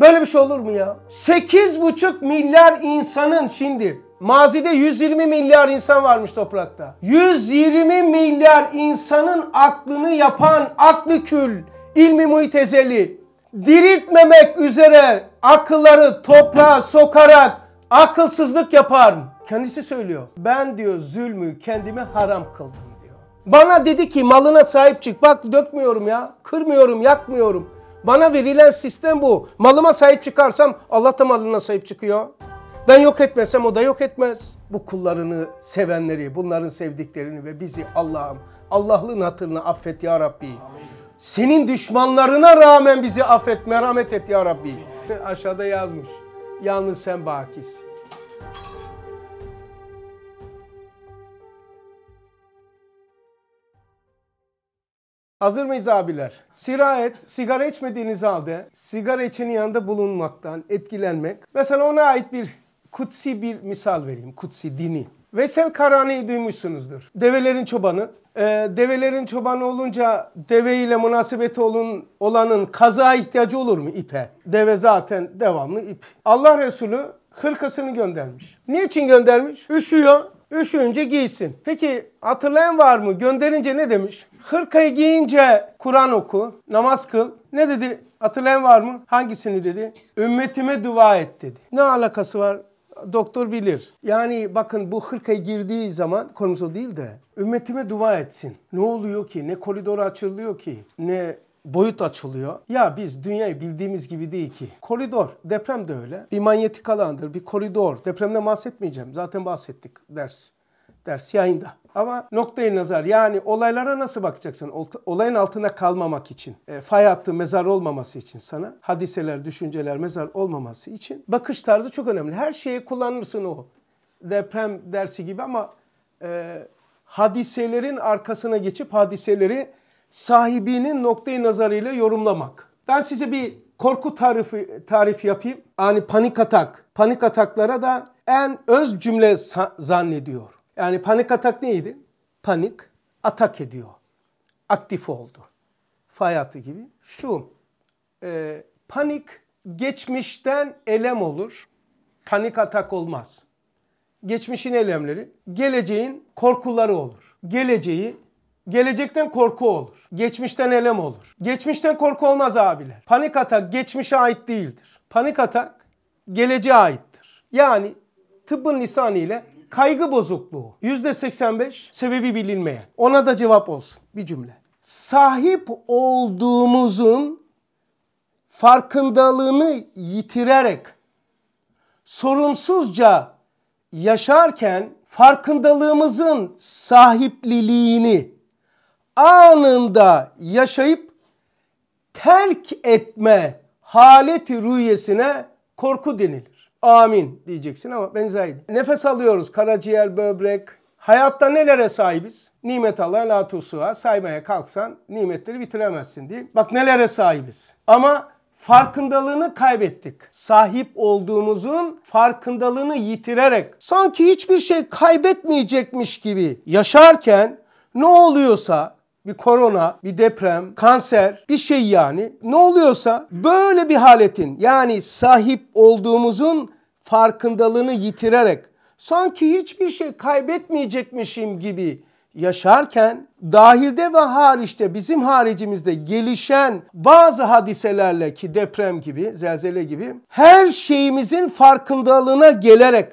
Böyle bir şey olur mu ya? 8,5 milyar insanın şimdi mazide 120 milyar insan varmış toprakta. 120 milyar insanın aklını yapan aklı kül, ilmi muhtezeli diriltmemek üzere akılları toprağa sokarak akılsızlık yapar. Kendisi söylüyor. Ben diyor zulmü kendime haram kıldım diyor. Bana dedi ki malına sahip çık. Bak dökmüyorum ya. Kırmıyorum, yakmıyorum. Bana verilen sistem bu. Malıma sahip çıkarsam Allah da malına sahip çıkıyor. Ben yok etmesem o da yok etmez. Bu kullarını sevenleri, bunların sevdiklerini ve bizi Allah'ım Allah'lığın hatırına affet ya Rabbi. Senin düşmanlarına rağmen bizi affet, merhamet et ya Rabbi. Aşağıda yazmış. Yalnız sen bakis. Hazır mıyız abiler? Sirayet, sigara içmediğiniz halde sigara içenin yanında bulunmaktan etkilenmek. Mesela ona ait bir kutsi bir misal vereyim. Kutsi dini. Vesel Karani'yi duymuşsunuzdur. Develerin çobanı. Ee, develerin çobanı olunca deve ile münasebeti olun, olanın kaza ihtiyacı olur mu ipe? Deve zaten devamlı ip. Allah Resulü hırkasını göndermiş. Niçin göndermiş? Üşüyor, Üşüyünce giysin. Peki hatırlayan var mı? Gönderince ne demiş? Hırkayı giyince Kur'an oku, namaz kıl. Ne dedi? Hatırlayan var mı? Hangisini dedi? Ümmetime dua et dedi. Ne alakası var? doktor bilir. Yani bakın bu hırkayı girdiği zaman konumuz o değil de ümmetime dua etsin. Ne oluyor ki? Ne koridoru açılıyor ki? Ne boyut açılıyor. Ya biz dünyayı bildiğimiz gibi değil ki. Koridor, deprem de öyle. Bir manyetik alandır, bir koridor. Depremden bahsetmeyeceğim. Zaten bahsettik ders. Ders yayında. Ama noktayı nazar yani olaylara nasıl bakacaksın? Olayın altına kalmamak için, e, fay hattı mezar olmaması için sana, hadiseler, düşünceler mezar olmaması için bakış tarzı çok önemli. Her şeye kullanırsın o deprem dersi gibi ama e, hadiselerin arkasına geçip hadiseleri sahibinin noktayı nazarıyla yorumlamak. Ben size bir korku tarifi, tarifi yapayım. Yani panik atak. Panik ataklara da en öz cümle zannediyor. Yani panik atak neydi? Panik atak ediyor. Aktif oldu. Fayatı gibi. Şu e, panik geçmişten elem olur. Panik atak olmaz. Geçmişin elemleri geleceğin korkuları olur. Geleceği Gelecekten korku olur. Geçmişten elem olur. Geçmişten korku olmaz abiler. Panik atak geçmişe ait değildir. Panik atak geleceğe aittir. Yani tıbbın lisanıyla kaygı bozukluğu. %85 sebebi bilinmeyen. Ona da cevap olsun bir cümle. Sahip olduğumuzun farkındalığını yitirerek sorumsuzca yaşarken farkındalığımızın sahipliliğini anında yaşayıp terk etme haleti rüyesine korku denilir. Amin diyeceksin ama benzerdi. Nefes alıyoruz karaciğer, böbrek, Hayatta nelere sahibiz? Nimet Allah la tusuha saymaya kalksan nimetleri bitiremezsin diye. Bak nelere sahibiz. Ama farkındalığını kaybettik. Sahip olduğumuzun farkındalığını yitirerek sanki hiçbir şey kaybetmeyecekmiş gibi yaşarken ne oluyorsa bir korona, bir deprem, kanser, bir şey yani. Ne oluyorsa böyle bir haletin yani sahip olduğumuzun farkındalığını yitirerek sanki hiçbir şey kaybetmeyecekmişim gibi yaşarken dahilde ve hariçte bizim haricimizde gelişen bazı hadiselerle ki deprem gibi, zelzele gibi her şeyimizin farkındalığına gelerek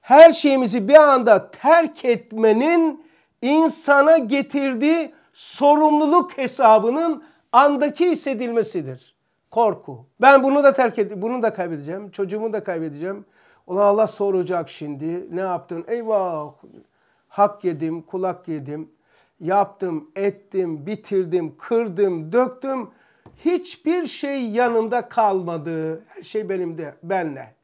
her şeyimizi bir anda terk etmenin insana getirdiği sorumluluk hesabının andaki hissedilmesidir. Korku. Ben bunu da terk edip bunu da kaybedeceğim. Çocuğumu da kaybedeceğim. Ona Allah soracak şimdi. Ne yaptın? Eyvah! Hak yedim, kulak yedim. Yaptım, ettim, bitirdim, kırdım, döktüm. Hiçbir şey yanımda kalmadı. Her şey benimde, benle.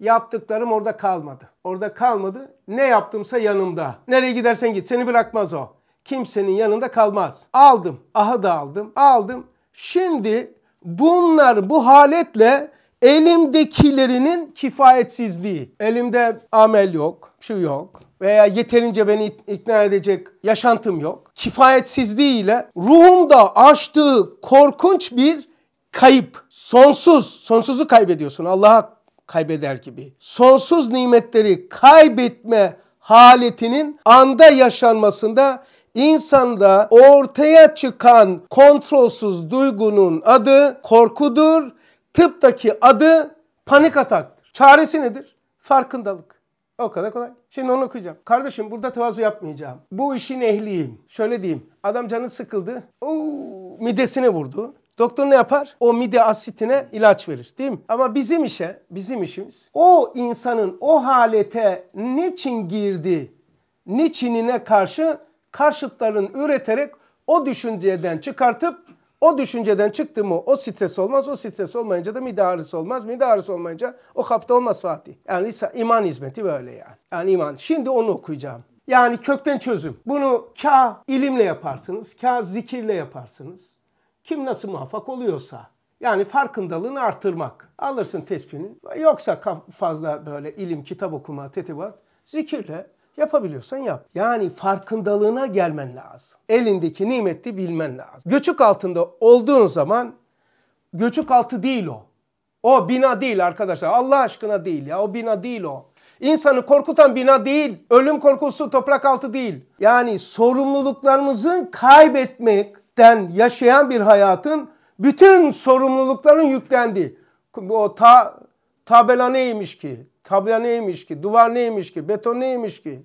Yaptıklarım orada kalmadı. Orada kalmadı. Ne yaptımsa yanımda. Nereye gidersen git. Seni bırakmaz o kimsenin yanında kalmaz. Aldım, aha da aldım, aldım. Şimdi bunlar bu haletle elimdekilerinin kifayetsizliği. Elimde amel yok, şu yok veya yeterince beni ikna edecek yaşantım yok. Kifayetsizliğiyle ruhumda açtığı korkunç bir kayıp. Sonsuz, sonsuzu kaybediyorsun Allah'a kaybeder gibi. Sonsuz nimetleri kaybetme haletinin anda yaşanmasında İnsanda ortaya çıkan kontrolsüz duygunun adı korkudur. Tıptaki adı panik ataktır. Çaresi nedir? Farkındalık. O kadar kolay. Şimdi onu okuyacağım. Kardeşim burada tevazu yapmayacağım. Bu işin ehliyim. Şöyle diyeyim. Adam canı sıkıldı. Oo, midesine vurdu. Doktor ne yapar? O mide asitine ilaç verir değil mi? Ama bizim işe, bizim işimiz o insanın o halete niçin girdi, niçinine karşı Karşıtların üreterek o düşünceden çıkartıp o düşünceden çıktı mı o stres olmaz. O stres olmayınca da mide olmaz. Mide olmayınca o kapta olmaz Fatih. Yani iman hizmeti böyle yani. Yani iman. Şimdi onu okuyacağım. Yani kökten çözüm. Bunu ka ilimle yaparsınız, ka zikirle yaparsınız. Kim nasıl muvaffak oluyorsa. Yani farkındalığını artırmak. Alırsın tespihini. Yoksa fazla böyle ilim, kitap okuma, tetibat. Zikirle Yapabiliyorsan yap. Yani farkındalığına gelmen lazım. Elindeki nimeti bilmen lazım. Göçük altında olduğun zaman göçük altı değil o. O bina değil arkadaşlar. Allah aşkına değil ya. O bina değil o. İnsanı korkutan bina değil. Ölüm korkusu toprak altı değil. Yani sorumluluklarımızın kaybetmekten yaşayan bir hayatın bütün sorumlulukların yüklendiği. O ta, tabela neymiş ki? Tabla neymiş ki? Duvar neymiş ki? Beton neymiş ki?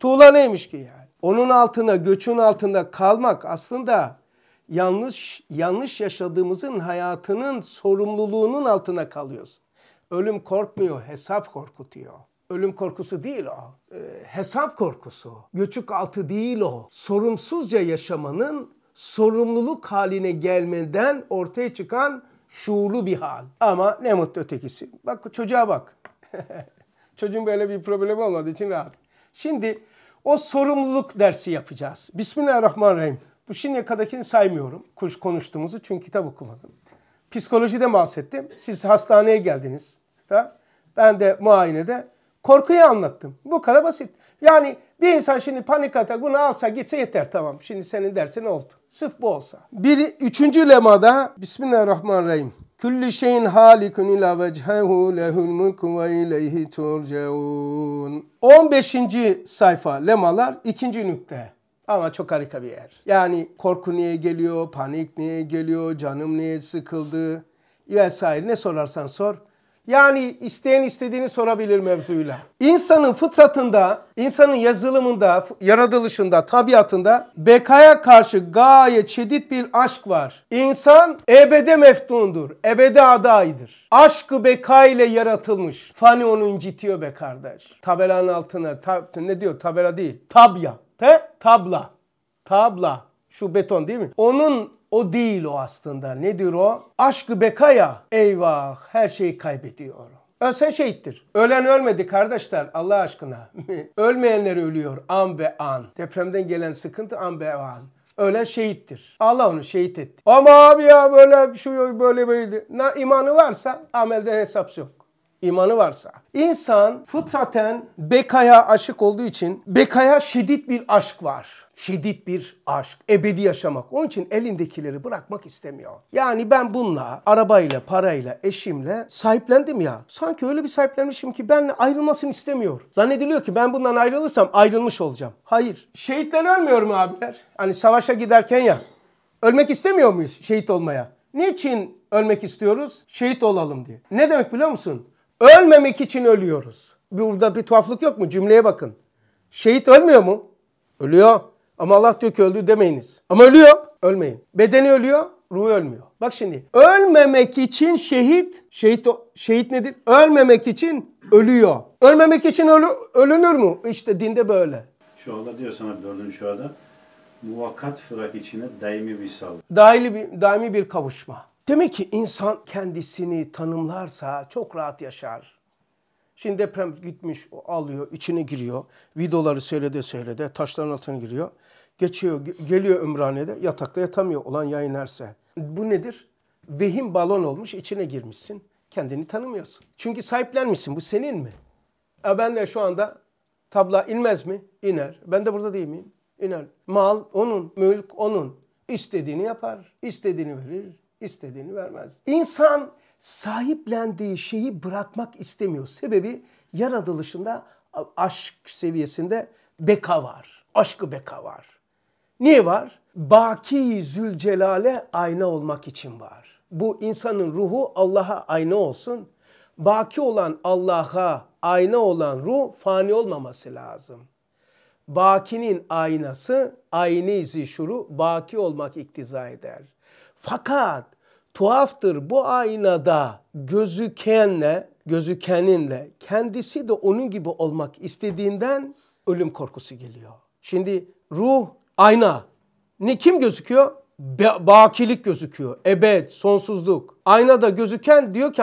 Tuğla neymiş ki yani? Onun altına, göçün altında kalmak aslında yanlış yanlış yaşadığımızın hayatının sorumluluğunun altına kalıyoruz. Ölüm korkmuyor, hesap korkutuyor. Ölüm korkusu değil o. E, hesap korkusu. Göçük altı değil o. Sorumsuzca yaşamanın sorumluluk haline gelmeden ortaya çıkan şuurlu bir hal. Ama ne mutlu ötekisi. Bak çocuğa bak. Çocuğun böyle bir problemi olmadığı için rahat. Şimdi o sorumluluk dersi yapacağız. Bismillahirrahmanirrahim. Bu şimdiye kadakini saymıyorum. Kuş konuştuğumuzu çünkü kitap okumadım. Psikolojide bahsettim. Siz hastaneye geldiniz. Da. Ben de muayenede korkuyu anlattım. Bu kadar basit. Yani bir insan şimdi panik atak bunu alsa gitse yeter tamam. Şimdi senin dersin oldu. Sıf bu olsa. Bir üçüncü lemada Bismillahirrahmanirrahim. Küllü şeyin halikun ila vechehu lehul mulku ve ileyhi turcaun. 15. sayfa lemalar 2. nükte. Ama çok harika bir yer. Yani korku niye geliyor, panik niye geliyor, canım niye sıkıldı vesaire ne sorarsan sor. Yani isteyen istediğini sorabilir mevzuyla. İnsanın fıtratında, insanın yazılımında, yaratılışında, tabiatında bekaya karşı gayet şiddet bir aşk var. İnsan ebede meftundur, ebede adaydır. Aşkı beka ile yaratılmış. Fani onu incitiyor be kardeş. Tabelanın altına, tab ne diyor tabela değil, tabya, te, tabla, tabla. Şu beton değil mi? Onun o değil o aslında. Nedir o? Aşkı bekaya. Eyvah her şeyi kaybediyor. Ölsen şehittir. Ölen ölmedi kardeşler Allah aşkına. Ölmeyenler ölüyor an be an. Depremden gelen sıkıntı an be an. Ölen şehittir. Allah onu şehit etti. Ama abi ya böyle şu şey böyle böyle. Na, imanı varsa amelde hesapsız yok imanı varsa. İnsan fıtraten bekaya aşık olduğu için bekaya şiddet bir aşk var. Şiddet bir aşk. Ebedi yaşamak. Onun için elindekileri bırakmak istemiyor. Yani ben bununla, arabayla, parayla, eşimle sahiplendim ya. Sanki öyle bir sahiplenmişim ki benle ayrılmasını istemiyor. Zannediliyor ki ben bundan ayrılırsam ayrılmış olacağım. Hayır. Şehitten ölmüyorum abiler. Hani savaşa giderken ya. Ölmek istemiyor muyuz şehit olmaya? Niçin ölmek istiyoruz? Şehit olalım diye. Ne demek biliyor musun? Ölmemek için ölüyoruz. Burada bir tuhaflık yok mu? Cümleye bakın. Şehit ölmüyor mu? Ölüyor. Ama Allah diyor ki öldü demeyiniz. Ama ölüyor. Ölmeyin. Bedeni ölüyor, ruhu ölmüyor. Bak şimdi. Ölmemek için şehit, şehit şehit nedir? Ölmemek için ölüyor. Ölmemek için ölü, ölünür mü? İşte dinde böyle. Şu anda diyor sana şu anda. muvakkat fırak içine daimi bir sal. Daimi bir, daimi bir kavuşma. Demek ki insan kendisini tanımlarsa çok rahat yaşar. Şimdi deprem gitmiş alıyor içine giriyor. videoları seyrede seyrede, taşların altına giriyor. Geçiyor geliyor Ümraniye'de yatakta yatamıyor olan ya inerse. Bu nedir? Vehim balon olmuş içine girmişsin. Kendini tanımıyorsun. Çünkü sahiplenmişsin bu senin mi? E ben de şu anda tabla inmez mi? İner. Ben de burada değil miyim? İner. Mal onun, mülk onun. İstediğini yapar, istediğini verir, istediğini vermez. İnsan sahiplendiği şeyi bırakmak istemiyor. Sebebi yaratılışında aşk seviyesinde beka var. Aşkı beka var. Niye var? Baki Zülcelal'e ayna olmak için var. Bu insanın ruhu Allah'a ayna olsun. Baki olan Allah'a ayna olan ruh fani olmaması lazım. Bakinin aynası, ayni zişuru baki olmak iktiza eder. Fakat tuhaftır bu aynada gözükenle, gözükeninle kendisi de onun gibi olmak istediğinden ölüm korkusu geliyor. Şimdi ruh ayna. Ne kim gözüküyor? Be- bakilik gözüküyor. Ebed, sonsuzluk. Aynada gözüken diyor ki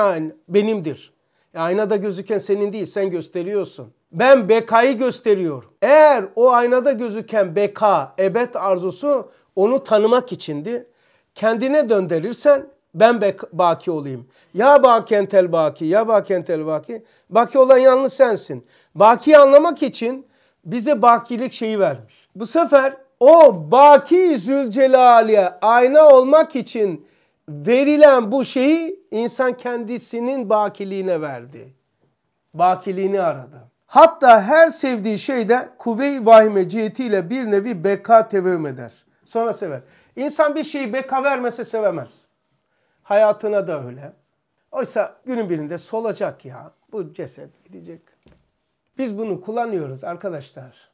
benimdir. E aynada gözüken senin değil, sen gösteriyorsun. Ben bekayı gösteriyorum. Eğer o aynada gözüken beka, ebed arzusu onu tanımak içindi kendine döndürürsen ben baki olayım. Ya bakentel baki, ya bakentel baki. Baki olan yalnız sensin. Baki anlamak için bize bakilik şeyi vermiş. Bu sefer o baki zülcelaliye ayna olmak için verilen bu şeyi insan kendisinin bakiliğine verdi. Bakiliğini aradı. Hatta her sevdiği şeyde kuvve-i vahime cihetiyle bir nevi beka tevehüm eder. Sonra sever. İnsan bir şeyi beka vermese sevemez. Hayatına da öyle. Oysa günün birinde solacak ya. Bu ceset gidecek. Biz bunu kullanıyoruz arkadaşlar.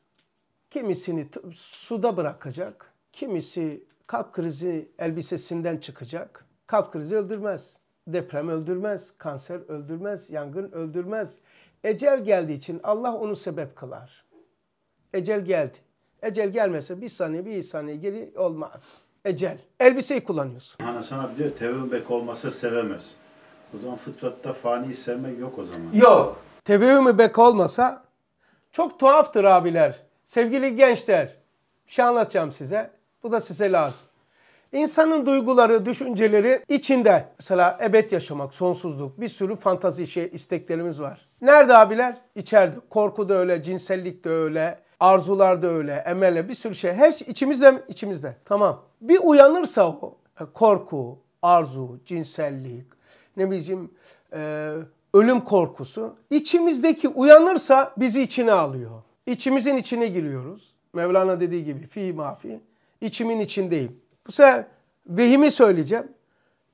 Kimisini suda bırakacak. Kimisi kalp krizi elbisesinden çıkacak. Kalp krizi öldürmez. Deprem öldürmez. Kanser öldürmez. Yangın öldürmez. Ecel geldiği için Allah onu sebep kılar. Ecel geldi. Ecel gelmese bir saniye bir saniye geri olmaz ecel. Elbiseyi kullanıyorsun. Hani sana diyor tevbek olmasa sevemez. O zaman fıtratta fani sevmek yok o zaman. Yok. Tevehümü bek olmasa çok tuhaftır abiler. Sevgili gençler. Bir şey anlatacağım size. Bu da size lazım. İnsanın duyguları, düşünceleri içinde. Mesela ebed yaşamak, sonsuzluk, bir sürü fantazi şey, isteklerimiz var. Nerede abiler? İçeride. Korku da öyle, cinsellik de öyle, Arzular da öyle, emele bir sürü şey. Her şey içimizde, mi? İçimizde. Tamam. Bir uyanırsa o e, korku, arzu, cinsellik, ne bileyim e, ölüm korkusu içimizdeki uyanırsa bizi içine alıyor. İçimizin içine giriyoruz. Mevlana dediği gibi fi mafi. İçimin içindeyim. Bu sefer vehimi söyleyeceğim.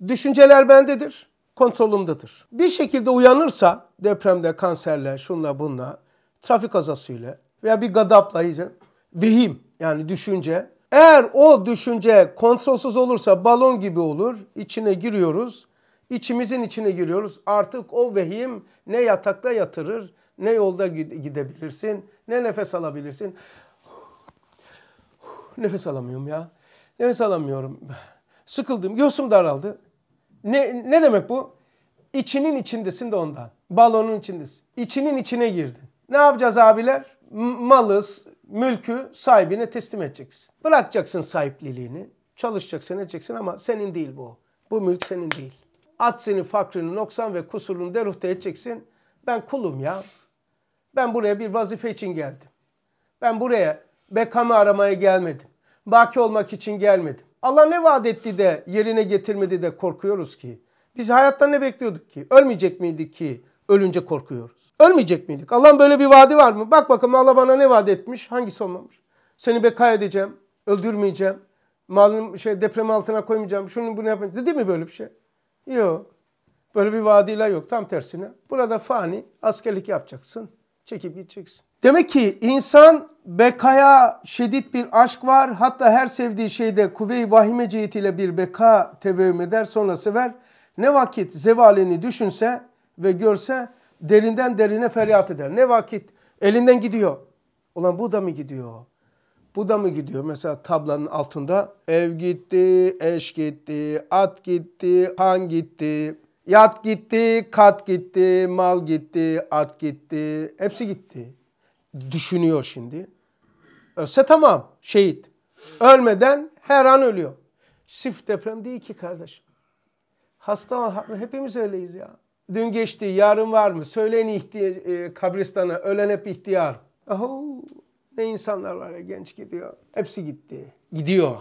Düşünceler bendedir. Kontrolümdedir. Bir şekilde uyanırsa depremde, kanserle, şunla bunla, trafik kazasıyla, veya bir gadaplayıcı, vehim yani düşünce. Eğer o düşünce kontrolsüz olursa balon gibi olur, içine giriyoruz, içimizin içine giriyoruz. Artık o vehim ne yatakta yatırır, ne yolda gidebilirsin, ne nefes alabilirsin. Nefes alamıyorum ya. Nefes alamıyorum. Sıkıldım. Göğsüm daraldı. Ne, ne demek bu? İçinin içindesin de ondan. Balonun içindesin. İçinin içine girdin. Ne yapacağız abiler? malı, mülkü sahibine teslim edeceksin. Bırakacaksın sahipliliğini. Çalışacaksın, edeceksin ama senin değil bu. Bu mülk senin değil. At senin fakrını, noksan ve kusurunu deruhte edeceksin. Ben kulum ya. Ben buraya bir vazife için geldim. Ben buraya bekamı aramaya gelmedim. Baki olmak için gelmedim. Allah ne vaat etti de yerine getirmedi de korkuyoruz ki. Biz hayattan ne bekliyorduk ki? Ölmeyecek miydik ki? Ölünce korkuyoruz. Ölmeyecek miydik? Allah'ın böyle bir vaadi var mı? Bak bakalım Allah bana ne vaat etmiş? Hangisi olmamış? Seni beka edeceğim, öldürmeyeceğim, malum şey deprem altına koymayacağım, şunu bunu yapmayacağım. Dedi mi böyle bir şey? Yok. Böyle bir vaadiyle yok. Tam tersine. Burada fani askerlik yapacaksın. Çekip gideceksin. Demek ki insan bekaya şiddet bir aşk var. Hatta her sevdiği şeyde kuvve-i vahime cihetiyle bir beka tevehüm eder. Sonra sever. Ne vakit zevalini düşünse ve görse derinden derine feryat eder. Ne vakit elinden gidiyor. Ulan bu da mı gidiyor? Bu da mı gidiyor? Mesela tablanın altında ev gitti, eş gitti, at gitti, han gitti, yat gitti, kat gitti, mal gitti, at gitti. Hepsi gitti. Düşünüyor şimdi. Ölse tamam şehit. Ölmeden her an ölüyor. Sif deprem değil ki kardeşim. Hasta var. Hepimiz öyleyiz ya. Dün geçti, yarın var mı? Söyleyin ihtiya- e, kabristana, ölen hep ihtiyar. Oho, ne insanlar var ya genç gidiyor. Hepsi gitti. Gidiyor.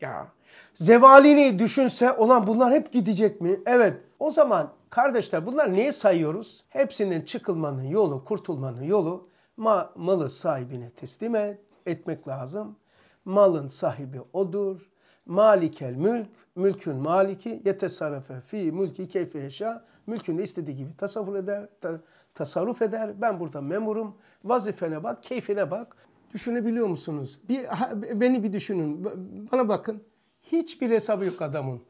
ya. Zevalini düşünse olan bunlar hep gidecek mi? Evet. O zaman kardeşler bunlar neyi sayıyoruz? Hepsinin çıkılmanın yolu, kurtulmanın yolu ma malı sahibine teslim et, etmek lazım. Malın sahibi odur. Malikel mülk, mülkün maliki, yetesarrafe fi mülki keyfi yaşa, mülkünü istediği gibi tasarruf eder, ta, tasarruf eder. Ben burada memurum, vazifene bak, keyfine bak. Düşünebiliyor musunuz? Bir, beni bir düşünün, bana bakın. Hiçbir hesabı yok adamın.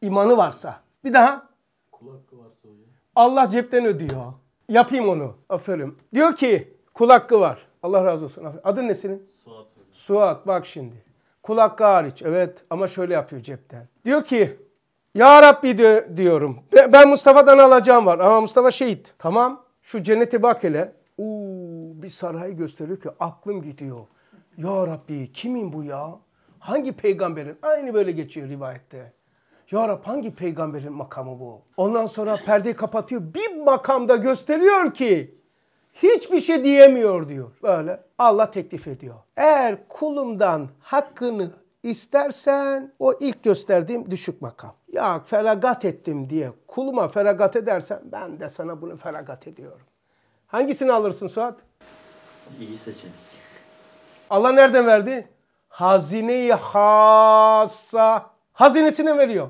İmanı varsa. Bir daha. Kul hakkı varsa hocam. Allah cepten ödüyor. Yapayım onu. Aferin. Diyor ki kul hakkı var. Allah razı olsun. Adın ne senin? Suat. Suat bak şimdi. Kul hakkı hariç evet ama şöyle yapıyor cepten. Diyor ki ya Rabbi diyorum ben Mustafa'dan alacağım var ama Mustafa şehit. Tamam şu cennete bak hele. Uu, bir sarayı gösteriyor ki aklım gidiyor. Ya Rabbi kimin bu ya? Hangi peygamberin? Aynı böyle geçiyor rivayette. Ya Rab hangi peygamberin makamı bu? Ondan sonra perdeyi kapatıyor. Bir makamda gösteriyor ki hiçbir şey diyemiyor diyor. Böyle Allah teklif ediyor. Eğer kulumdan hakkını istersen o ilk gösterdiğim düşük makam. Ya feragat ettim diye kuluma feragat edersen ben de sana bunu feragat ediyorum. Hangisini alırsın Suat? İyi seçenek. Allah nereden verdi? Hazine-i hassa. Hazinesini veriyor.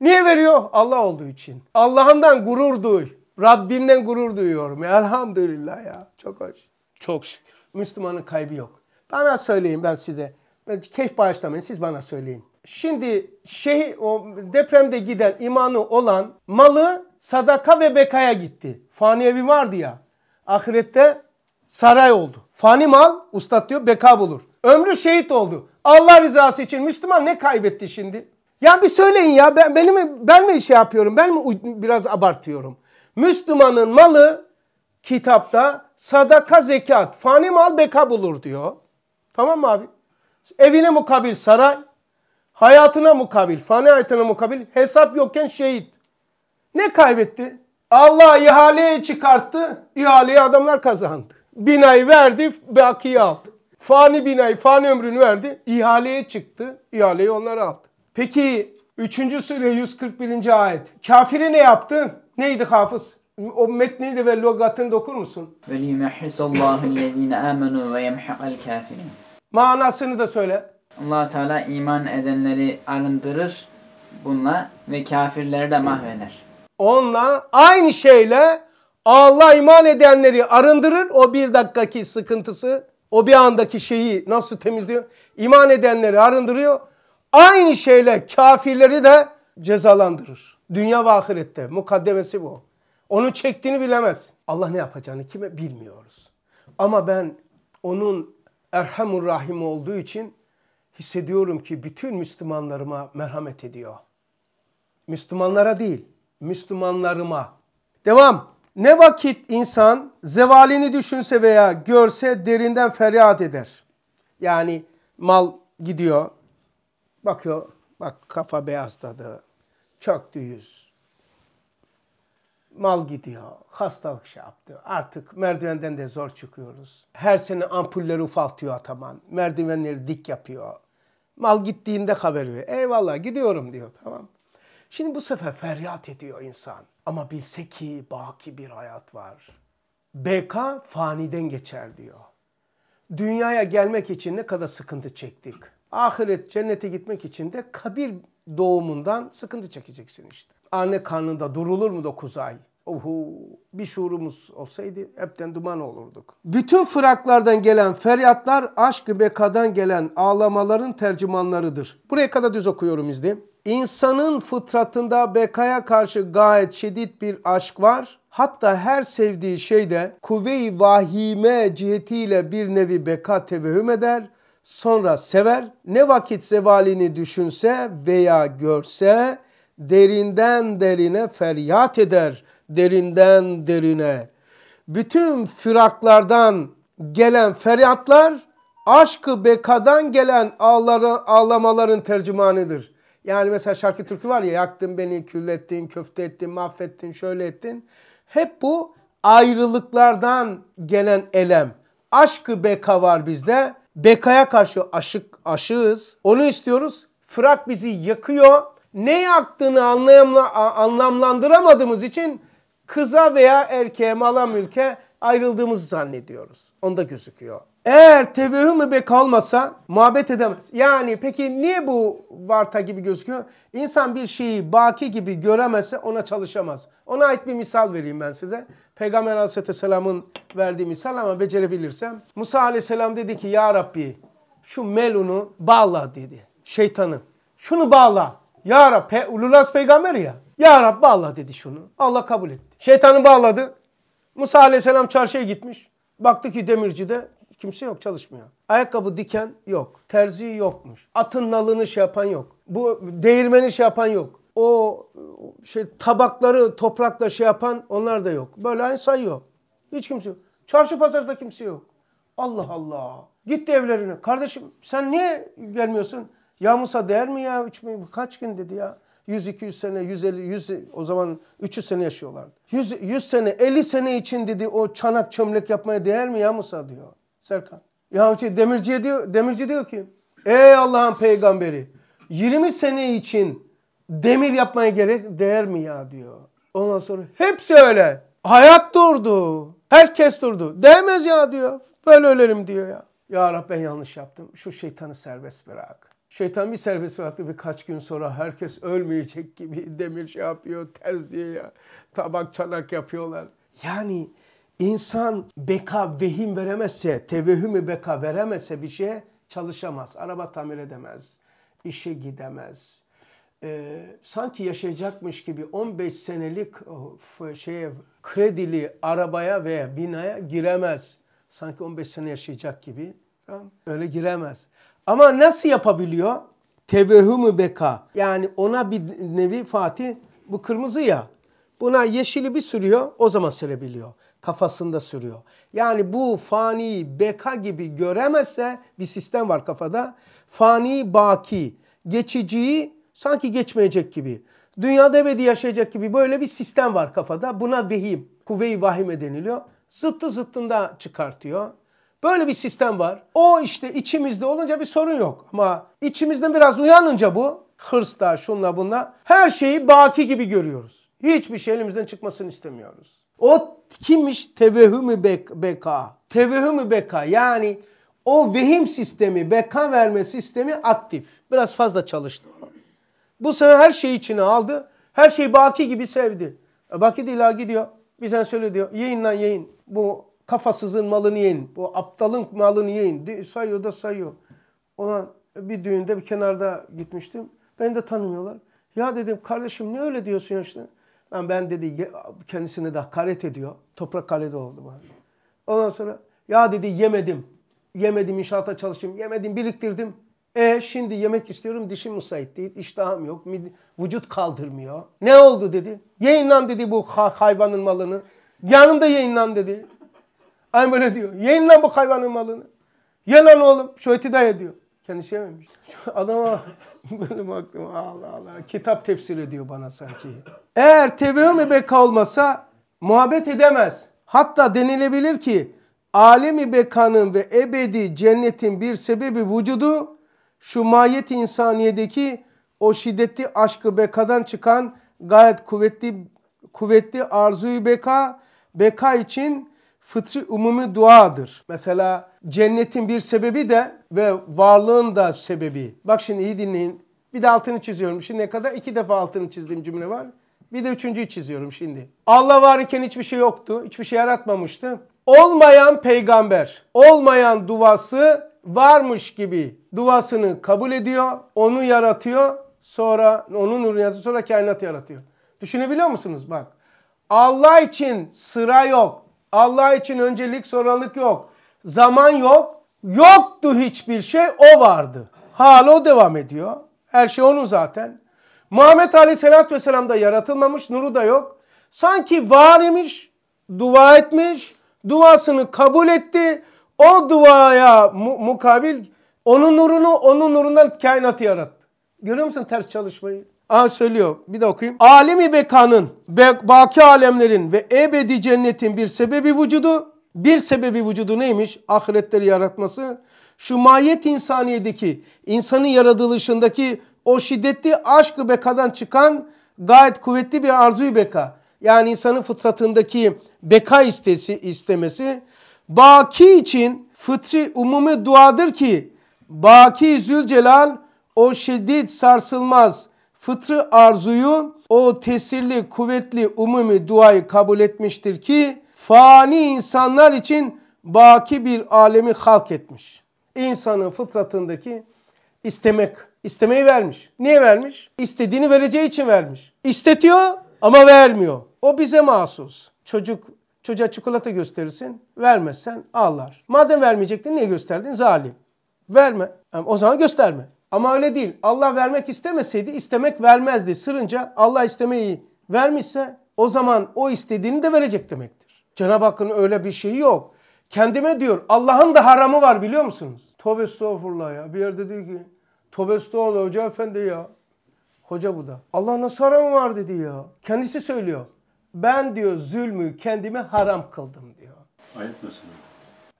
Niye veriyor? Allah olduğu için. Allah'ından gurur duy. Rabbimden gurur duyuyorum. Elhamdülillah ya. Çok hoş. Çok şükür. Müslümanın kaybı yok. Bana söyleyeyim ben size. Keyif bağışlamayın siz bana söyleyin. Şimdi şey, o depremde giden imanı olan malı sadaka ve bekaya gitti. Fani evi vardı ya. Ahirette saray oldu. Fani mal ustad diyor beka bulur. Ömrü şehit oldu. Allah rızası için Müslüman ne kaybetti şimdi? Ya bir söyleyin ya ben, benim, ben mi şey yapıyorum? Ben mi biraz abartıyorum? Müslümanın malı kitapta sadaka zekat, fani mal beka bulur diyor. Tamam mı abi? Evine mukabil saray, hayatına mukabil, fani hayatına mukabil, hesap yokken şehit. Ne kaybetti? Allah ihaleye çıkarttı, ihaleye adamlar kazandı. Binayı verdi, bakiye aldı. Fani binayı, fani ömrünü verdi, ihaleye çıktı, ihaleyi onlar aldı. Peki 3. sure 141. ayet. Kafiri ne yaptı? Neydi hafız? O metni de ve logatını da okur musun? Manasını da söyle. allah Teala iman edenleri arındırır bununla ve kafirleri de mahveder. Onunla aynı şeyle Allah iman edenleri arındırır. O bir dakikaki sıkıntısı, o bir andaki şeyi nasıl temizliyor? İman edenleri arındırıyor. Aynı şeyle kafirleri de cezalandırır. Dünya ve ahirette. Mukaddemesi bu. Onun çektiğini bilemez. Allah ne yapacağını kime bilmiyoruz. Ama ben onun Erhamur Rahim olduğu için hissediyorum ki bütün Müslümanlarıma merhamet ediyor. Müslümanlara değil, Müslümanlarıma. Devam. Ne vakit insan zevalini düşünse veya görse derinden feryat eder. Yani mal gidiyor, bakıyor, bak kafa beyazladı, çöktü yüz, mal gidiyor, hastalık şey yaptı. Artık merdivenden de zor çıkıyoruz. Her sene ampulleri ufaltıyor Ataman. Merdivenleri dik yapıyor. Mal gittiğinde haber veriyor. Eyvallah gidiyorum diyor tamam. Şimdi bu sefer feryat ediyor insan. Ama bilse ki baki bir hayat var. BK faniden geçer diyor. Dünyaya gelmek için ne kadar sıkıntı çektik ahiret cennete gitmek için de kabir doğumundan sıkıntı çekeceksin işte. Anne karnında durulur mu 9 ay? Ohu bir şuurumuz olsaydı hepten duman olurduk. Bütün fıraklardan gelen feryatlar aşk-ı bekadan gelen ağlamaların tercümanlarıdır. Buraya kadar düz okuyorum izle. İnsanın fıtratında bekaya karşı gayet şiddet bir aşk var. Hatta her sevdiği şeyde kuvve-i vahime cihetiyle bir nevi beka tevehüm eder Sonra sever ne vakit zevalini düşünse veya görse derinden derine feryat eder. Derinden derine. Bütün firaklardan gelen feryatlar aşkı bekadan gelen ağları, ağlamaların tercümanıdır. Yani mesela şarkı türkü var ya yaktın beni, küllettin, köfte ettin, mahvettin, şöyle ettin. Hep bu ayrılıklardan gelen elem. Aşkı beka var bizde. Beka'ya karşı aşık aşığız. Onu istiyoruz. Fırak bizi yakıyor. Ne yaktığını anlamla, anlamlandıramadığımız için kıza veya erkeğe mala mülke ayrıldığımızı zannediyoruz. Onda gözüküyor. Eğer tevehüm bek kalmasa muhabbet edemez. Yani peki niye bu varta gibi gözüküyor? İnsan bir şeyi baki gibi göremezse ona çalışamaz. Ona ait bir misal vereyim ben size. Peygamber Aleyhisselam'ın verdiği misal ama becerebilirsem. Musa Aleyhisselam dedi ki ya Rabbi şu melunu bağla dedi. Şeytanı. Şunu bağla. Ya Rab, pe Ululas peygamber ya. Ya Rab bağla dedi şunu. Allah kabul etti. Şeytanı bağladı. Musa Aleyhisselam çarşıya gitmiş. Baktı ki demircide kimse yok çalışmıyor. Ayakkabı diken yok. Terzi yokmuş. Atın nalını şey yapan yok. Bu değirmeni şey yapan yok o şey tabakları toprakla şey yapan onlar da yok. Böyle hani sayıyor. Hiç kimse yok. Çarşı pazarda kimse yok. Allah Allah. Gitti evlerine. Kardeşim sen niye gelmiyorsun? Yağmusa değer mi ya? Üç, kaç gün dedi ya. 100-200 sene, 150, 100 o zaman 300 sene yaşıyorlardı. 100, 100 sene, 50 sene için dedi o çanak çömlek yapmaya değer mi ya Musa diyor Serkan. Ya şey, demirciye diyor, demirci diyor ki ey Allah'ın peygamberi 20 sene için Demir yapmaya gerek değer mi ya diyor. Ondan sonra hepsi öyle. Hayat durdu. Herkes durdu. Değmez ya diyor. Böyle ölelim diyor ya. Ya Rab ben yanlış yaptım. Şu şeytanı serbest bırak. Şeytan bir serbest bıraktı birkaç gün sonra herkes ölmeyecek gibi demir şey yapıyor, terziye ya, tabak çanak yapıyorlar. Yani insan beka vehim veremezse, tevehümü beka veremezse bir şeye çalışamaz. Araba tamir edemez, İşe gidemez, e, sanki yaşayacakmış gibi 15 senelik şeye kredili arabaya veya binaya giremez. Sanki 15 sene yaşayacak gibi. Öyle giremez. Ama nasıl yapabiliyor? Tevehümü beka. Yani ona bir nevi Fatih bu kırmızı ya. Buna yeşili bir sürüyor o zaman serebiliyor. Kafasında sürüyor. Yani bu fani beka gibi göremezse bir sistem var kafada. Fani baki. Geçiciyi sanki geçmeyecek gibi, dünyada ebedi yaşayacak gibi böyle bir sistem var kafada. Buna vehim, kuvve-i vahime deniliyor. Zıttı zıttında çıkartıyor. Böyle bir sistem var. O işte içimizde olunca bir sorun yok. Ama içimizden biraz uyanınca bu hırsla şunla bunla her şeyi baki gibi görüyoruz. Hiçbir şey elimizden çıkmasını istemiyoruz. O kimmiş? Tevehümü beka. Tevehümü beka yani o vehim sistemi, beka verme sistemi aktif. Biraz fazla çalıştı. Bu sefer her şeyi içine aldı. Her şeyi baki gibi sevdi. E, baki değil ha gidiyor. Bize söyle diyor. Yiyin lan yiyin. Bu kafasızın malını yiyin. Bu aptalın malını yiyin. De, sayıyor da sayıyor. Ona bir düğünde bir kenarda gitmiştim. Beni de tanımıyorlar. Ya dedim kardeşim ne öyle diyorsun ya işte. Ben, ben dedi kendisini de hakaret ediyor. Toprak kalede oldu bana. Ondan sonra ya dedi yemedim. Yemedim inşaata çalıştım. Yemedim biriktirdim. E şimdi yemek istiyorum dişim müsait değil, iştahım yok, vücut kaldırmıyor. Ne oldu dedi. Yayınlan dedi bu hayvanın malını. Yanımda yayınlan dedi. Ay böyle diyor. Yayınlan bu hayvanın malını. Yalan oğlum. şöyle etidaya diyor. Kendisi yememiş. Adama böyle baktım Allah Allah. Kitap tefsir ediyor bana sanki. Eğer Tevehüm Ebeka olmasa muhabbet edemez. Hatta denilebilir ki alemi bekanın ve ebedi cennetin bir sebebi vücudu şu mahiyet insaniyedeki o şiddetli aşkı bekadan çıkan gayet kuvvetli kuvvetli arzuyu beka, beka için fıtri umumi duadır. Mesela cennetin bir sebebi de ve varlığın da sebebi. Bak şimdi iyi dinleyin. Bir de altını çiziyorum. şimdi ne kadar iki defa altını çizdiğim cümle var. Bir de üçüncüyü çiziyorum şimdi. Allah var iken hiçbir şey yoktu. Hiçbir şey yaratmamıştı. Olmayan peygamber, olmayan duası varmış gibi duasını kabul ediyor, onu yaratıyor. Sonra onun nuriyatı sonra kainat yaratıyor. Düşünebiliyor musunuz? Bak. Allah için sıra yok. Allah için öncelik sonralık yok. Zaman yok. Yoktu hiçbir şey. O vardı. Hala o devam ediyor. Her şey onun zaten. Muhammed Aleyhisselatü Vesselam da yaratılmamış. Nuru da yok. Sanki var imiş. Dua etmiş. Duasını kabul etti. O duaya mu mukabil onun nurunu onun nurundan kainatı yarattı. Görüyor musun ters çalışmayı? Aa söylüyor. Bir de okuyayım. Alemi bekanın, be baki alemlerin ve ebedi cennetin bir sebebi vücudu. Bir sebebi vücudu neymiş? Ahiretleri yaratması. Şu mayet insaniyedeki, insanın yaratılışındaki o şiddetli aşkı bekadan çıkan gayet kuvvetli bir arzuyu beka. Yani insanın fıtratındaki beka istesi, istemesi. Baki için fıtri umumi duadır ki Baki Zülcelal o şiddet sarsılmaz fıtrı arzuyu o tesirli kuvvetli umumi duayı kabul etmiştir ki fani insanlar için baki bir alemi halk etmiş. İnsanın fıtratındaki istemek, istemeyi vermiş. Niye vermiş? İstediğini vereceği için vermiş. İstetiyor ama vermiyor. O bize mahsus. Çocuk çocuğa çikolata gösterirsin, vermezsen ağlar. Madem vermeyecektin niye gösterdin? Zalim. Verme. Yani o zaman gösterme. Ama öyle değil. Allah vermek istemeseydi istemek vermezdi. Sırınca Allah istemeyi vermişse o zaman o istediğini de verecek demektir. Cenab-ı Hakk'ın öyle bir şeyi yok. Kendime diyor Allah'ın da haramı var biliyor musunuz? Tövbe estağfurullah ya. Bir yerde diyor ki tövbe estağfurullah hoca efendi ya. Hoca bu da. Allah nasıl haramı var dedi ya. Kendisi söylüyor. Ben diyor zulmü kendime haram kıldım diyor. Ayıp mısın?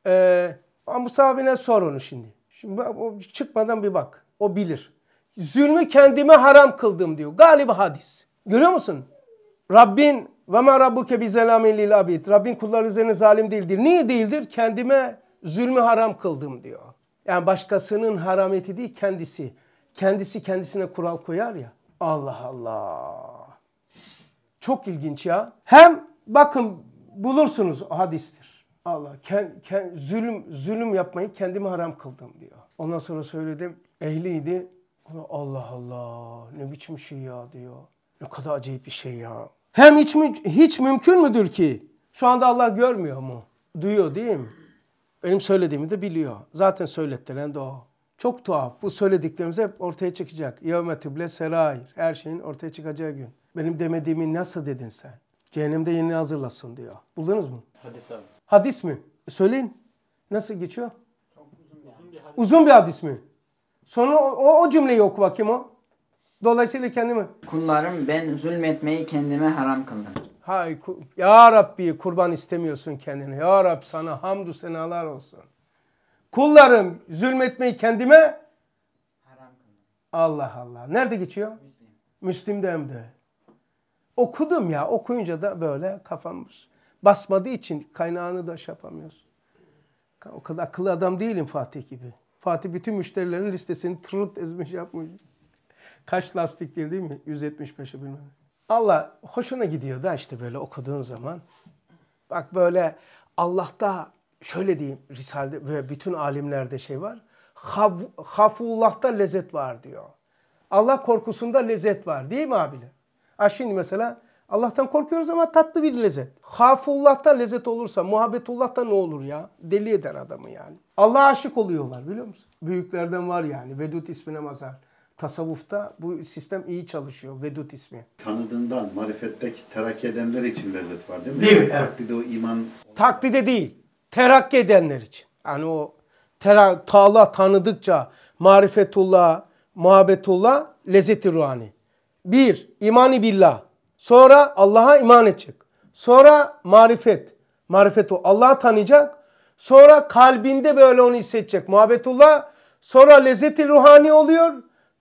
Ee, Musa abine sor onu şimdi. Şimdi o çıkmadan bir bak. O bilir. Zulmü kendime haram kıldım diyor. Galiba hadis. Görüyor musun? Rabbin ve ma rabbuke bi zelamin lil abid. Rabbin kulları üzerine zalim değildir. Niye değildir? Kendime zulmü haram kıldım diyor. Yani başkasının harameti değil kendisi. Kendisi kendisine kural koyar ya. Allah Allah. Çok ilginç ya. Hem bakın bulursunuz hadistir. Allah kend, kend, zulüm zulüm yapmayı kendimi haram kıldım diyor. Ondan sonra söyledim ehliydi. Allah Allah ne biçim şey ya diyor. Ne kadar acayip bir şey ya. Hem hiç, hiç mümkün müdür ki? Şu anda Allah görmüyor mu? Duyuyor değil mi? Benim söylediğimi de biliyor. Zaten söylettiren de o. Çok tuhaf. Bu söylediklerimiz hep ortaya çıkacak. Yevme tüble Her şeyin ortaya çıkacağı gün. Benim demediğimi nasıl dedin sen? Cehennemde yeni hazırlasın diyor. Buldunuz mu? Hadis abi. Hadis mi? Söyleyin. Nasıl geçiyor? Uzun bir, hadis mi? Sonra o, o cümleyi oku bakayım o. Dolayısıyla kendimi. Kullarım ben zulmetmeyi kendime haram kıldım. Hay, ya Rabbi kurban istemiyorsun kendini. Ya Rab sana hamdü senalar olsun. Kullarım zulmetmeyi kendime haram kıldım. Allah Allah. Nerede geçiyor? Müslim. Müslim'de hem de. Okudum ya okuyunca da böyle kafam basmadığı için kaynağını da şey yapamıyorsun. O kadar akıllı adam değilim Fatih gibi. Fatih bütün müşterilerin listesini tırıt ezmiş yapmış. Kaç lastik değil değil mi? 175'e bilmem. Allah hoşuna gidiyor da işte böyle okuduğun zaman. Bak böyle Allah'ta şöyle diyeyim Risale'de ve bütün alimlerde şey var. Hav, hafullah'ta lezzet var diyor. Allah korkusunda lezzet var değil mi abiler? Ha şimdi mesela Allah'tan korkuyoruz ama tatlı bir lezzet. Hafullah'ta lezzet olursa, muhabbetullah'ta ne olur ya? Deli eden adamı yani. Allah'a aşık oluyorlar biliyor musun? Büyüklerden var yani. Vedut ismine mazar. Tasavvufta bu sistem iyi çalışıyor. Vedut ismi. Tanıdığından, marifetteki terak edenler için lezzet var değil mi? Değil mi? Evet. o iman... Taklide değil. Terak edenler için. Yani o terak, tağla tanıdıkça marifetullah, muhabbetullah, lezzeti ruhani. Bir, imani billah. Sonra Allah'a iman edecek. Sonra marifet. Marifet o. Allah'ı tanıyacak. Sonra kalbinde böyle onu hissedecek. Muhabbetullah. Sonra lezzeti ruhani oluyor.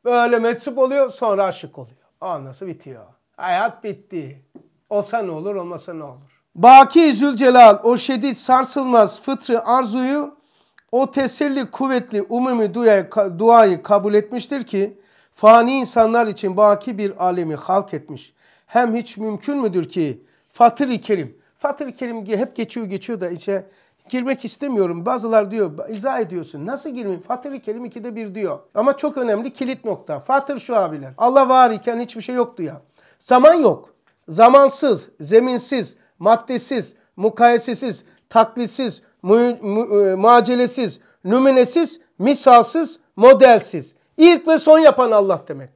Böyle metsup oluyor. Sonra aşık oluyor. O nasıl bitiyor? Hayat bitti. Olsa ne olur olmasa ne olur? Baki Zülcelal o şiddet sarsılmaz fıtrı arzuyu o tesirli kuvvetli umumi duayı, duayı kabul etmiştir ki fani insanlar için baki bir alemi halk etmiş hem hiç mümkün müdür ki Fatır-ı Kerim. Fatır-ı Kerim hep geçiyor geçiyor da içe girmek istemiyorum. Bazılar diyor izah ediyorsun. Nasıl girmeyeyim? Fatır-ı Kerim 2'de bir diyor. Ama çok önemli kilit nokta. Fatır şu abiler. Allah var iken hiçbir şey yoktu ya. Zaman yok. Zamansız, zeminsiz, maddesiz, mukayesesiz, taklitsiz, mu, mu, e, muacelesiz, numunesiz, misalsız, modelsiz. İlk ve son yapan Allah demek.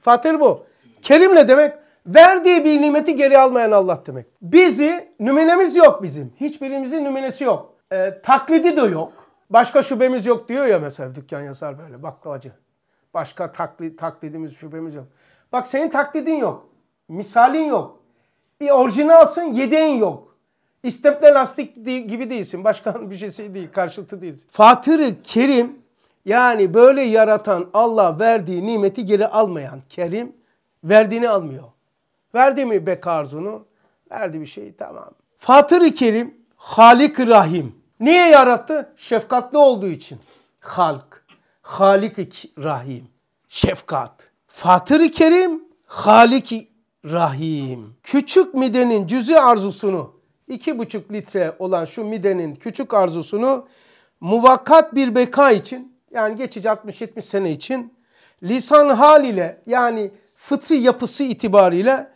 Fatır bu. Kerim ne demek? Verdiği bir nimeti geri almayan Allah demek. Bizi, nümenemiz yok bizim. Hiçbirimizin nümenesi yok. E, taklidi de yok. Başka şubemiz yok diyor ya mesela dükkan yazar böyle baklavacı. Başka takli, taklidimiz, şubemiz yok. Bak senin taklidin yok. Misalin yok. E, orijinalsın, yedeğin yok. İstepte lastik gibi değilsin. Başkan bir şey, şey değil, karşıtı değilsin. Fatır-ı Kerim yani böyle yaratan Allah verdiği nimeti geri almayan Kerim verdiğini almıyor. Verdi mi bek arzunu? Verdi bir şey tamam. Fatır-ı Kerim, halik Rahim. Niye yarattı? Şefkatli olduğu için. Halk, halik Rahim. Şefkat. Fatır-ı Kerim, halik Rahim. Küçük midenin cüzi arzusunu, iki buçuk litre olan şu midenin küçük arzusunu muvakkat bir beka için, yani geçici 60-70 sene için lisan hal ile yani fıtri yapısı itibariyle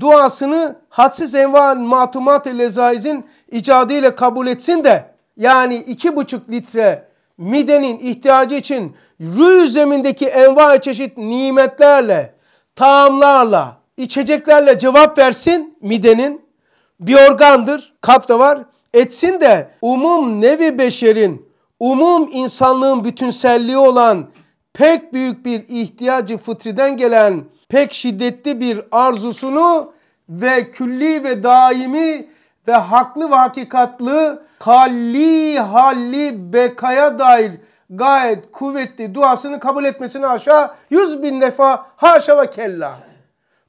duasını hadsiz enval matumat lezaizin ile kabul etsin de yani iki buçuk litre midenin ihtiyacı için rüy zemindeki enva çeşit nimetlerle, taamlarla, içeceklerle cevap versin midenin. Bir organdır, kalp da var. Etsin de umum nevi beşerin, umum insanlığın bütünselliği olan pek büyük bir ihtiyacı fıtriden gelen pek şiddetli bir arzusunu ve külli ve daimi ve haklı ve hakikatlı kalli halli bekaya dair gayet kuvvetli duasını kabul etmesini aşağı yüz bin defa haşa ve kella.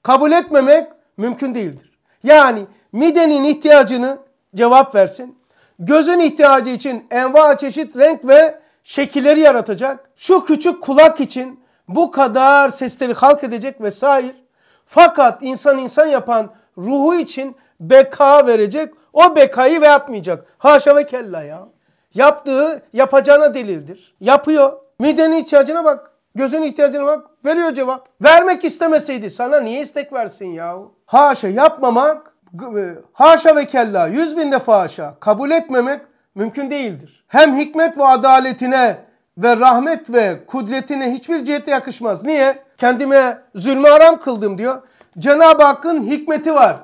Kabul etmemek mümkün değildir. Yani midenin ihtiyacını cevap versin. Gözün ihtiyacı için enva çeşit renk ve şekilleri yaratacak. Şu küçük kulak için bu kadar sesleri halk edecek vesaire. Fakat insan insan yapan ruhu için beka verecek. O bekayı ve yapmayacak. Haşa ve kella ya. Yaptığı yapacağına delildir. Yapıyor. Midenin ihtiyacına bak. Gözün ihtiyacına bak. Veriyor cevap. Vermek istemeseydi sana niye istek versin yahu? Haşa yapmamak, e, haşa ve kella yüz bin defa haşa kabul etmemek mümkün değildir. Hem hikmet ve adaletine ve rahmet ve kudretine hiçbir cihete yakışmaz. Niye? Kendime zulmü haram kıldım diyor. Cenab-ı Hakk'ın hikmeti var.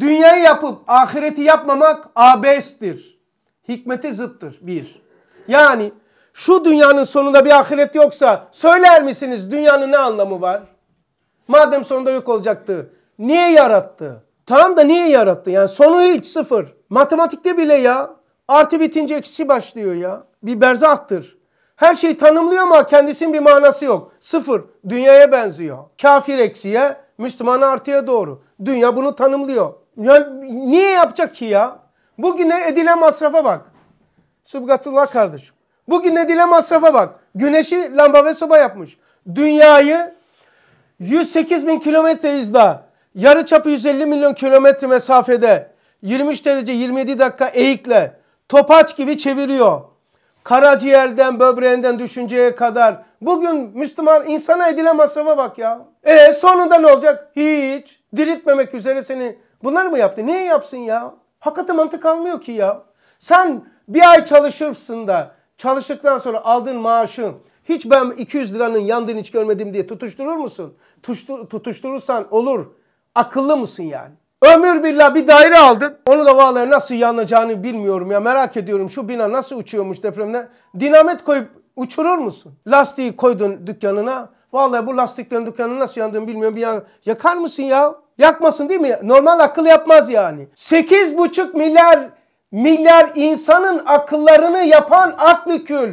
Dünyayı yapıp ahireti yapmamak abestir. Hikmeti zıttır. Bir. Yani şu dünyanın sonunda bir ahiret yoksa söyler misiniz dünyanın ne anlamı var? Madem sonunda yok olacaktı. Niye yarattı? Tam da niye yarattı? Yani sonu hiç sıfır. Matematikte bile ya. Artı bitince eksi başlıyor ya. Bir berzahtır. Her şeyi tanımlıyor ama kendisinin bir manası yok. Sıfır. Dünyaya benziyor. Kafir eksiye, Müslüman artıya doğru. Dünya bunu tanımlıyor. Yani niye yapacak ki ya? Bugüne edilen masrafa bak. Subgatullah kardeşim. Bugün edilen masrafa bak. Güneşi lamba ve soba yapmış. Dünyayı 108 bin kilometre hızda, yarı çapı 150 milyon kilometre mesafede, 23 derece 27 dakika eğikle, topaç gibi çeviriyor. Karaciğerden, böbreğinden düşünceye kadar. Bugün Müslüman insana edilen masrafa bak ya. E sonunda ne olacak? Hiç. Diriltmemek üzere seni. Bunları mı yaptı? Niye yapsın ya? Hakikaten mantık almıyor ki ya. Sen bir ay çalışırsın da çalıştıktan sonra aldığın maaşın hiç ben 200 liranın yandığını hiç görmedim diye tutuşturur musun? Tuştu, tutuşturursan olur. Akıllı mısın yani? Ömür billah bir daire aldın. Onu da vallahi nasıl yanacağını bilmiyorum ya. Merak ediyorum şu bina nasıl uçuyormuş depremde. Dinamit koyup uçurur musun? Lastiği koydun dükkanına. Vallahi bu lastiklerin dükkanı nasıl yandığını bilmiyorum. Bir yan... Yakar mısın ya? Yakmasın değil mi? Normal akıl yapmaz yani. 8,5 milyar milyar insanın akıllarını yapan aklıkül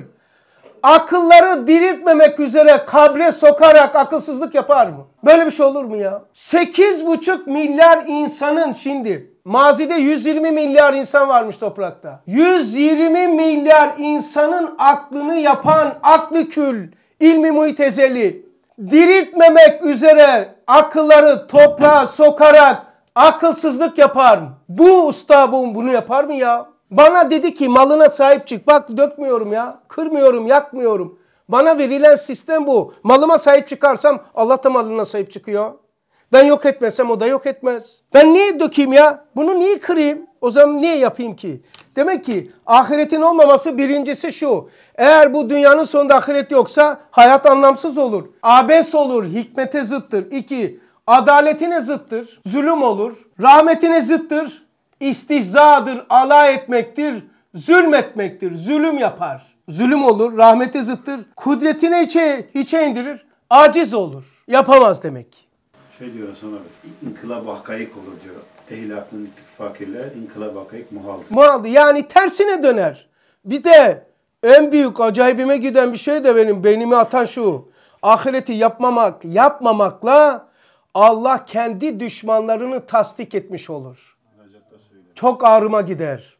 akılları diriltmemek üzere kabre sokarak akılsızlık yapar mı? Böyle bir şey olur mu ya? 8,5 milyar insanın şimdi mazide 120 milyar insan varmış toprakta. 120 milyar insanın aklını yapan aklı kül, ilmi muhtezeli diriltmemek üzere akılları toprağa sokarak akılsızlık yapar mı? Bu ustabım bunu yapar mı ya? Bana dedi ki malına sahip çık. Bak dökmüyorum ya. Kırmıyorum, yakmıyorum. Bana verilen sistem bu. Malıma sahip çıkarsam Allah da malına sahip çıkıyor. Ben yok etmesem o da yok etmez. Ben niye dökeyim ya? Bunu niye kırayım? O zaman niye yapayım ki? Demek ki ahiretin olmaması birincisi şu. Eğer bu dünyanın sonunda ahiret yoksa hayat anlamsız olur. Abes olur, hikmete zıttır. İki, adaletine zıttır, zulüm olur. Rahmetine zıttır, istihzadır, alay etmektir, zulmetmektir, zulüm yapar zulüm olur, rahmete zıttır. Kudretine içe, içe indirir, aciz olur. Yapamaz demek. Şey diyor Hasan abi, inkılap hakayık olur diyor. Ehl-i aklın ittifak ile inkılap hakayık muhaldır. Muhaldır yani tersine döner. Bir de en büyük acayibime giden bir şey de benim beynimi atan şu. Ahireti yapmamak, yapmamakla Allah kendi düşmanlarını tasdik etmiş olur. Çok ağrıma gider.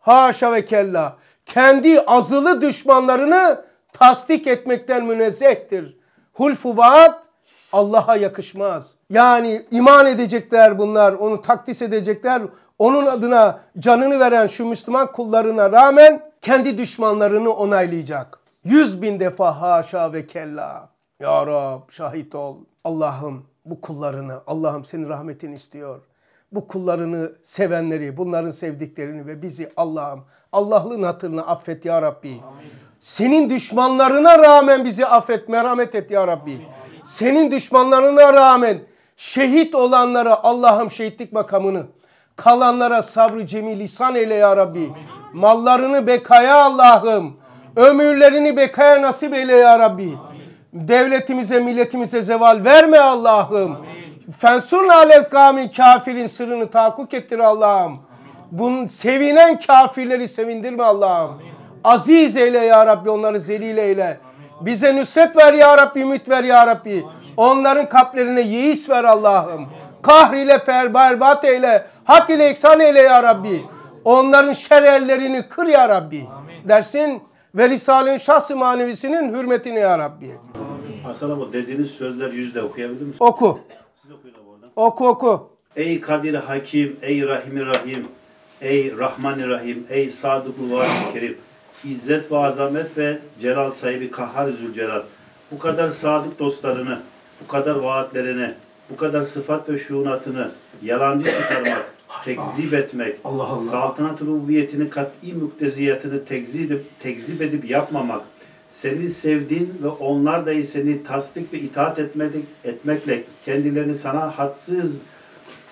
Haşa ve kella kendi azılı düşmanlarını tasdik etmekten münezzehtir. Hulfu vaat Allah'a yakışmaz. Yani iman edecekler bunlar, onu takdis edecekler. Onun adına canını veren şu Müslüman kullarına rağmen kendi düşmanlarını onaylayacak. Yüz bin defa haşa ve kella. Ya Rab şahit ol. Allah'ım bu kullarını, Allah'ım senin rahmetin istiyor bu kullarını sevenleri, bunların sevdiklerini ve bizi Allah'ım Allah'lığın hatırını affet ya Rabbi. Senin düşmanlarına rağmen bizi affet, merhamet et ya Rabbi. Senin düşmanlarına rağmen şehit olanlara Allah'ım şehitlik makamını, kalanlara sabrı cemil lisan eyle ya Rabbi. Mallarını bekaya Allah'ım. Ömürlerini bekaya nasip eyle ya Rabbi. Devletimize, milletimize zeval verme Allah'ım. Amin. Fensurna alev kavmin kafirin sırrını tahakkuk ettir Allah'ım. Bunun sevinen kafirleri sevindirme Allah'ım. Aziz eyle ya Rabbi onları zelil eyle. Bize nüsret ver ya Rabbi, ümit ver ya Rabbi. Onların kalplerine yeis ver Allah'ım. Kahriyle berbat eyle, hak ile eksan eyle ya Rabbi. Onların şererlerini kır ya Rabbi. Dersin ve Risale'nin şahsı manevisinin hürmetini ya Rabbi. Hasan abi dediğiniz sözler yüzde okuyabilir misin? Oku. Oku oku. Ey Kadir Hakim, ey Rahim Rahim, ey Rahman Rahim, ey Sadık-ı Kerim. İzzet ve azamet ve celal sahibi Kahhar Zülcelal. Bu kadar sadık dostlarını, bu kadar vaatlerini, bu kadar sıfat ve şuunatını yalancı çıkarmak, tekzip etmek, Allah Allah. saltanat rububiyetini kat'i mükteziyetini tekzip, tekzip edip yapmamak, seni sevdin ve onlar da seni tasdik ve itaat etmedik, etmekle kendilerini sana hadsiz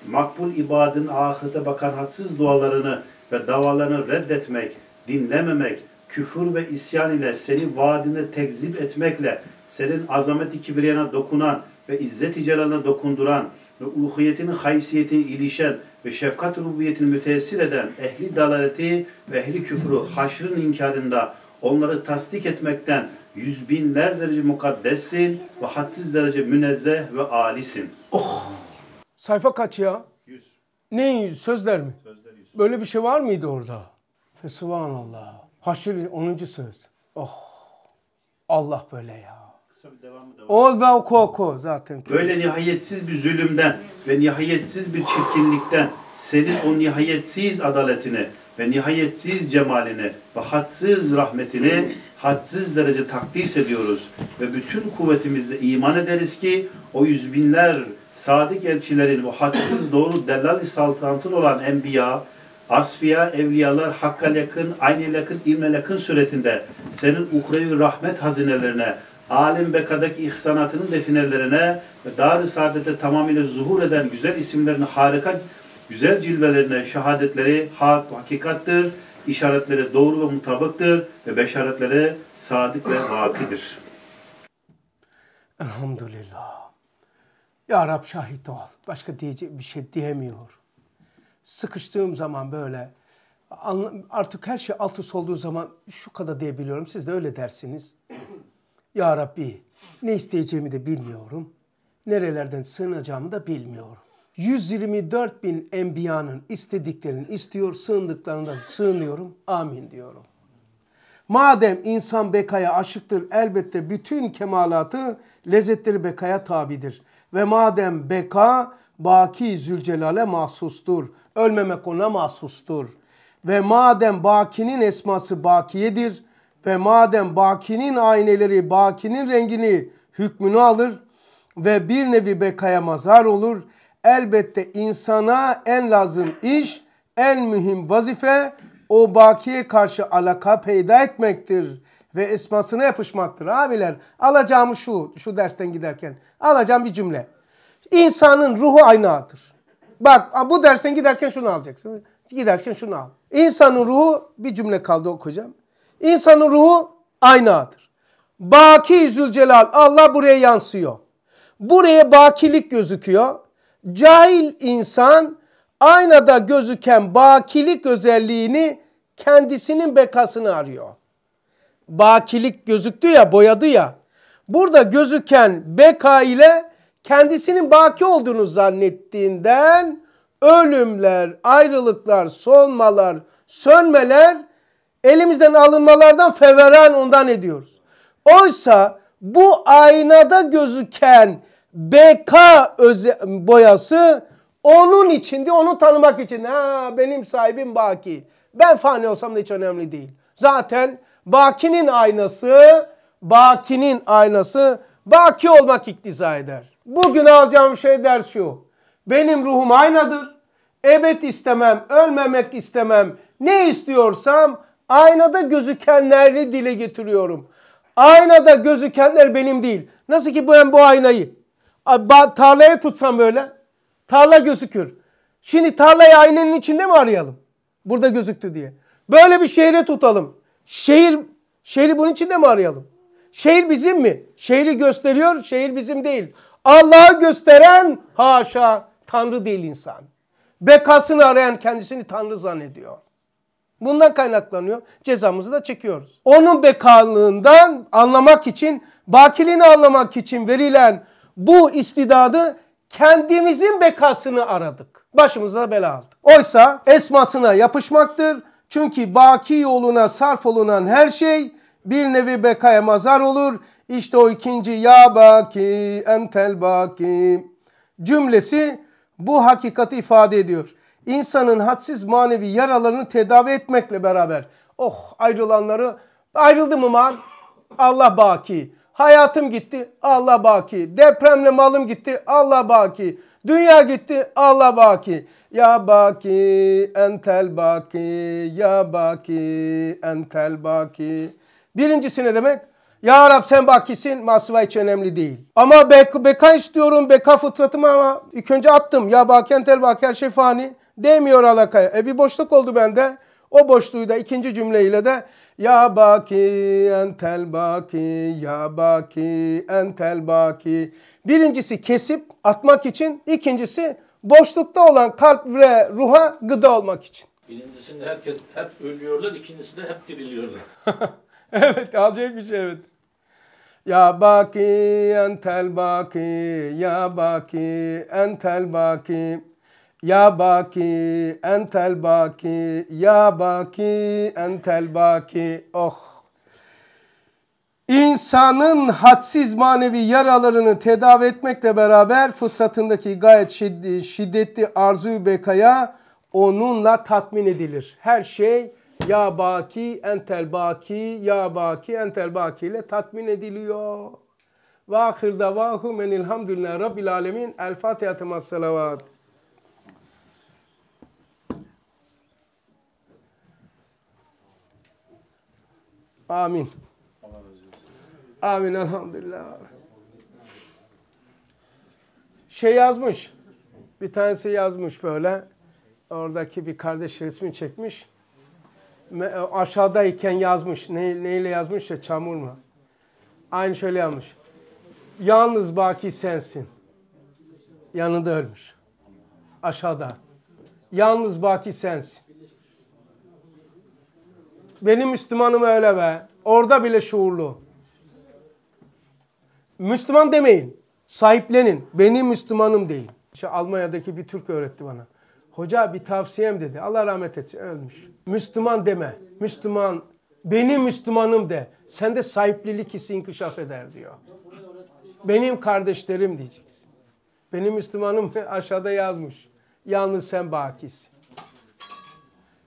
makbul ibadın ahirete bakan hadsiz dualarını ve davalarını reddetmek, dinlememek, küfür ve isyan ile seni vaadinde tekzip etmekle senin azamet-i kibriyana dokunan ve izzet-i celalına dokunduran ve uluhiyetinin haysiyetine ilişen ve şefkat rububiyetini müteessir eden ehli dalaleti ve ehli küfrü haşrın inkarında onları tasdik etmekten yüz binler derece mukaddessin ve hadsiz derece münezzeh ve alisin. Oh! Sayfa kaç ya? Yüz. Neyin yüz? Sözler mi? Sözler yüz. Böyle bir şey var mıydı orada? Fesubhanallah. Haşir 10. söz. Oh! Allah böyle ya. Ol ve oku oku zaten. Böyle nihayetsiz bir zulümden ve nihayetsiz bir çirkinlikten senin o nihayetsiz adaletine ve nihayetsiz cemalini ve hadsiz rahmetini hadsiz derece takdis ediyoruz ve bütün kuvvetimizle iman ederiz ki o yüzbinler binler sadık elçilerin ve hadsiz doğru delal i saltanatın olan enbiya, asfiya, evliyalar hakka yakın, aynı yakın, ilme yakın suretinde senin ukrevi rahmet hazinelerine, alim bekadaki ihsanatının definelerine ve dar-ı saadete tamamıyla zuhur eden güzel isimlerin harika güzel cilvelerine şehadetleri hak, hakikattir, işaretleri doğru ve mutabıktır ve beşaretleri sadık ve vakidir. Elhamdülillah. Ya Rab şahit ol. Başka diyecek bir şey diyemiyor. Sıkıştığım zaman böyle artık her şey alt üst olduğu zaman şu kadar diyebiliyorum. Siz de öyle dersiniz. Ya Rabbi ne isteyeceğimi de bilmiyorum. Nerelerden sığınacağımı da bilmiyorum. 124 bin enbiyanın istediklerini istiyor, sığındıklarından sığınıyorum, amin diyorum. Madem insan bekaya aşıktır elbette bütün kemalatı lezzetleri bekaya tabidir. Ve madem beka baki zülcelale mahsustur, ölmemek ona mahsustur. Ve madem bakinin esması bakiyedir ve madem bakinin ayneleri bakinin rengini hükmünü alır ve bir nevi bekaya mazar olur.'' elbette insana en lazım iş, en mühim vazife o bakiye karşı alaka peyda etmektir ve esmasına yapışmaktır. Abiler alacağımız şu, şu dersten giderken alacağım bir cümle. İnsanın ruhu aynadır. Bak bu dersten giderken şunu alacaksın. Giderken şunu al. İnsanın ruhu bir cümle kaldı okuyacağım. İnsanın ruhu aynadır. Baki Zülcelal Allah buraya yansıyor. Buraya bakilik gözüküyor. Cahil insan aynada gözüken bakilik özelliğini kendisinin bekasını arıyor. Bakilik gözüktü ya, boyadı ya. Burada gözüken beka ile kendisinin baki olduğunu zannettiğinden ölümler, ayrılıklar, solmalar, sönmeler elimizden alınmalardan feveran ondan ediyoruz. Oysa bu aynada gözüken BK öze, boyası onun içindi onu tanımak için. Ha benim sahibim Baki. Ben fani olsam da hiç önemli değil. Zaten Baki'nin aynası, Baki'nin aynası Baki olmak iktiza eder. Bugün alacağım şey ders şu. Benim ruhum aynadır. Ebed istemem, ölmemek istemem. Ne istiyorsam aynada gözükenleri dile getiriyorum. Aynada gözükenler benim değil. Nasıl ki ben bu aynayı Tarlaya tutsam böyle. Tarla gözükür. Şimdi tarlayı aynenin içinde mi arayalım? Burada gözüktü diye. Böyle bir şehre tutalım. Şehir, şehri bunun içinde mi arayalım? Şehir bizim mi? Şehri gösteriyor, şehir bizim değil. Allah'ı gösteren haşa Tanrı değil insan. Bekasını arayan kendisini Tanrı zannediyor. Bundan kaynaklanıyor. Cezamızı da çekiyoruz. Onun bekalığından anlamak için, bakilini anlamak için verilen bu istidadı kendimizin bekasını aradık. Başımıza bela aldık. Oysa esmasına yapışmaktır. Çünkü baki yoluna sarf olunan her şey bir nevi bekaya mazar olur. İşte o ikinci ya baki entel baki cümlesi bu hakikati ifade ediyor. İnsanın hadsiz manevi yaralarını tedavi etmekle beraber oh ayrılanları ayrıldı mı man Allah baki Hayatım gitti. Allah baki. Depremle malım gitti. Allah baki. Dünya gitti. Allah baki. Ya baki entel baki. Ya baki entel baki. Birincisi ne demek? Ya Rab sen bakisin masva hiç önemli değil. Ama bek, beka istiyorum beka fıtratımı ama ilk önce attım. Ya baki entel baki her şey fani. Değmiyor alakaya. E bir boşluk oldu bende. O boşluğu da ikinci cümleyle de ya baki entel baki ya baki entel baki. Birincisi kesip atmak için, ikincisi boşlukta olan kalp ve ruha gıda olmak için. Birincisinde herkes hep ölüyorlar, ikincisinde hep diriliyorlar. evet, acayip bir şey evet. Ya baki entel baki, ya baki entel baki. Ya baki entel baki ya baki entel baki oh. İnsanın hadsiz manevi yaralarını tedavi etmekle beraber fıtratındaki gayet şiddetli, arzuyu bekaya onunla tatmin edilir. Her şey ya baki entel baki ya baki entel baki ile tatmin ediliyor. Ve ahir davahu menilhamdülillah rabbil alemin. El Fatihatı temas Amin. Amin elhamdülillah. Şey yazmış. Bir tanesi yazmış böyle. Oradaki bir kardeş resmi çekmiş. E, aşağıdayken yazmış. Ne, neyle yazmış ya çamurla. Aynı şöyle yazmış. Yalnız baki sensin. Yanında ölmüş. Aşağıda. Yalnız baki sensin. Benim Müslümanım öyle be. Orada bile şuurlu. Müslüman demeyin. Sahiplenin. Benim Müslümanım deyin. İşte Almanya'daki bir Türk öğretti bana. Hoca bir tavsiyem dedi. Allah rahmet etsin ölmüş. Müslüman deme. Müslüman. Benim Müslümanım de. Sen de sahiplilik hissi inkişaf eder diyor. Benim kardeşlerim diyeceksin. Benim Müslümanım aşağıda yazmış. Yalnız sen bakisin.